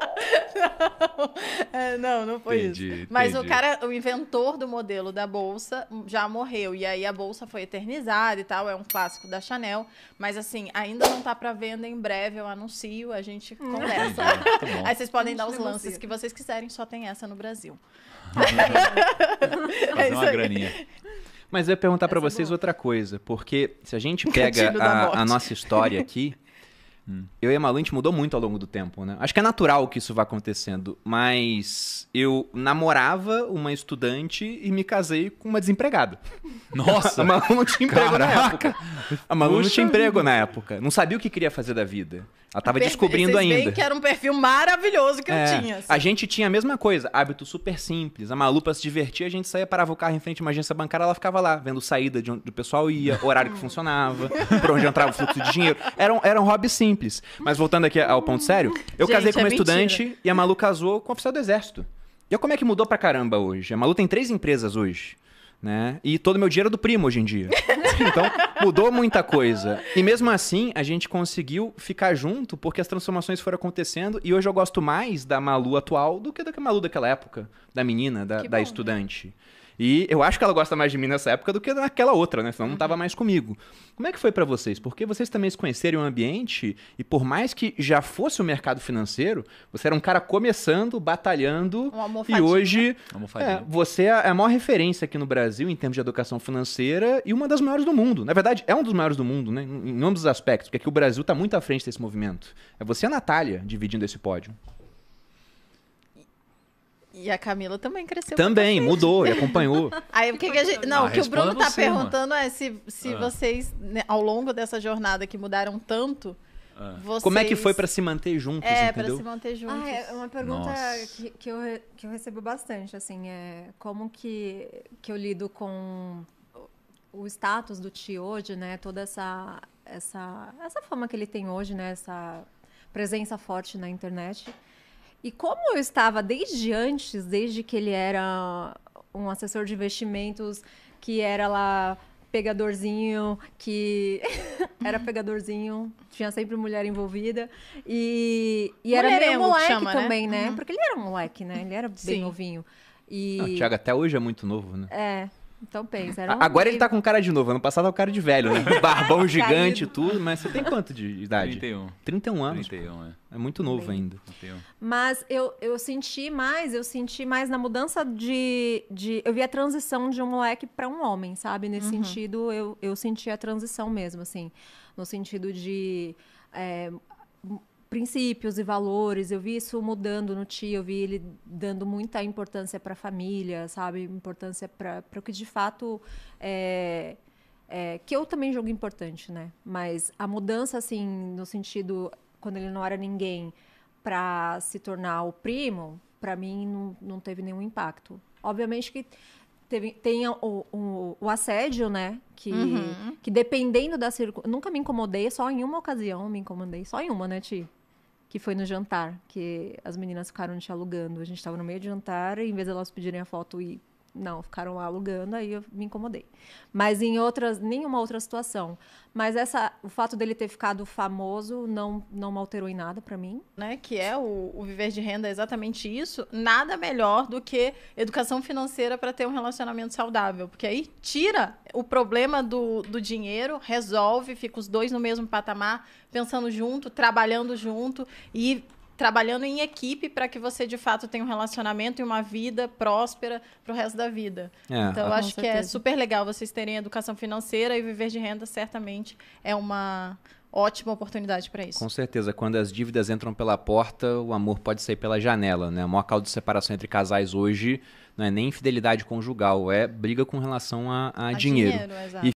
não, é, não, não foi entendi, isso. Mas o cara, o inventor do modelo da bolsa já morreu. E aí a bolsa foi eternizada e tal. É um clássico da Chanel. Mas assim, ainda não tá pra venda. Em breve eu anuncio, a gente hum. conversa. Entendi, aí vocês podem dar os negocia. lances que vocês quiserem. Só tem essa no Brasil. Mas é uma graninha. Mas eu ia perguntar para é vocês boa. outra coisa, porque se a gente pega a, a nossa história aqui, eu e a Malu, a gente mudou muito ao longo do tempo, né? Acho que é natural que isso vá acontecendo, mas eu namorava uma estudante e me casei com uma desempregada. Nossa! a Malu não tinha emprego Caraca. na época. A Malu Puxa não tinha emprego vida. na época. Não sabia o que queria fazer da vida. Ela tava descobrindo vocês ainda. Veem que era um perfil maravilhoso que é, eu tinha. Assim. A gente tinha a mesma coisa, hábito super simples. A Malu, pra se divertir, a gente saía, parava o carro em frente a uma agência bancária, ela ficava lá, vendo saída de onde o pessoal ia, horário que funcionava, por onde entrava o fluxo de dinheiro. Era um, era um hobby simples simples. Mas voltando aqui ao ponto sério, eu Gente, casei com é uma estudante e a Malu casou com um oficial do exército. E como é que mudou pra caramba hoje? A Malu tem três empresas hoje. Né? E todo meu dinheiro é do primo hoje em dia. Então, mudou muita coisa. E mesmo assim, a gente conseguiu ficar junto porque as transformações foram acontecendo. E hoje eu gosto mais da Malu atual do que da Malu daquela época, da menina, da, da estudante. E eu acho que ela gosta mais de mim nessa época do que naquela outra, né? Senão não uhum. tava mais comigo. Como é que foi para vocês? Porque vocês também se conheceram o ambiente e por mais que já fosse o mercado financeiro, você era um cara começando, batalhando e hoje é, você é a maior referência aqui no Brasil em termos de educação financeira e uma das maiores do mundo. Na verdade, é um dos maiores do mundo, né? Em ambos os aspectos, porque aqui o Brasil tá muito à frente desse movimento. É você e a Natália dividindo esse pódio. E a Camila também cresceu. Também, mudou e acompanhou. Aí o que, que a gente. Não, ah, o que o Bruno está é perguntando mano. é se, se ah. vocês, né, ao longo dessa jornada que mudaram tanto. Ah. Vocês... Como é que foi para se manter juntos? É, para se manter juntos. Ah, é uma pergunta que, que, eu, que eu recebo bastante, assim, é como que, que eu lido com o status do Ti hoje, né? Toda essa, essa, essa fama que ele tem hoje, né? Essa presença forte na internet. E como eu estava desde antes, desde que ele era um assessor de investimentos, que era lá pegadorzinho, que era pegadorzinho, tinha sempre mulher envolvida. E, e era é meio moleque chama, né? também, né? né? Uhum. Porque ele era um moleque, né? Ele era bem Sim. novinho. E... Não, o Thiago até hoje é muito novo, né? É. Então pensa. Um Agora ele tá com cara de novo. Ano passado é o cara de velho, né? Barbão gigante e tudo. Mas você tem quanto de idade? 31. 31 anos. 31, é. É muito novo ainda. 31. Mas eu, eu senti mais, eu senti mais na mudança de. de eu vi a transição de um moleque para um homem, sabe? Nesse uhum. sentido, eu, eu senti a transição mesmo, assim. No sentido de. É, princípios e valores. Eu vi isso mudando no tio, eu vi ele dando muita importância para a família, sabe? Importância para o que de fato é, é, que eu também jogo importante, né? Mas a mudança, assim, no sentido, quando ele não era ninguém, para se tornar o primo, para mim não, não teve nenhum impacto. Obviamente que teve, tem o, o, o assédio, né? Que, uhum. que dependendo da circunstância. Nunca me incomodei, só em uma ocasião me incomodei. Só em uma, né, Ti? que foi no jantar, que as meninas ficaram te alugando. A gente estava no meio de jantar e em vez de elas pedirem a foto e não, ficaram lá alugando, aí eu me incomodei. Mas em outras, nenhuma outra situação. Mas essa, o fato dele ter ficado famoso não, não alterou em nada para mim. Né, que é o, o, viver de renda é exatamente isso. Nada melhor do que educação financeira para ter um relacionamento saudável. Porque aí tira o problema do, do dinheiro, resolve, fica os dois no mesmo patamar, pensando junto, trabalhando junto e trabalhando em equipe para que você de fato tenha um relacionamento e uma vida próspera para o resto da vida. É, então, eu acho certeza. que é super legal vocês terem educação financeira e viver de renda certamente é uma ótima oportunidade para isso. Com certeza, quando as dívidas entram pela porta, o amor pode sair pela janela, né? A maior caldo de separação entre casais hoje não é nem infidelidade conjugal, é briga com relação a, a, a dinheiro. dinheiro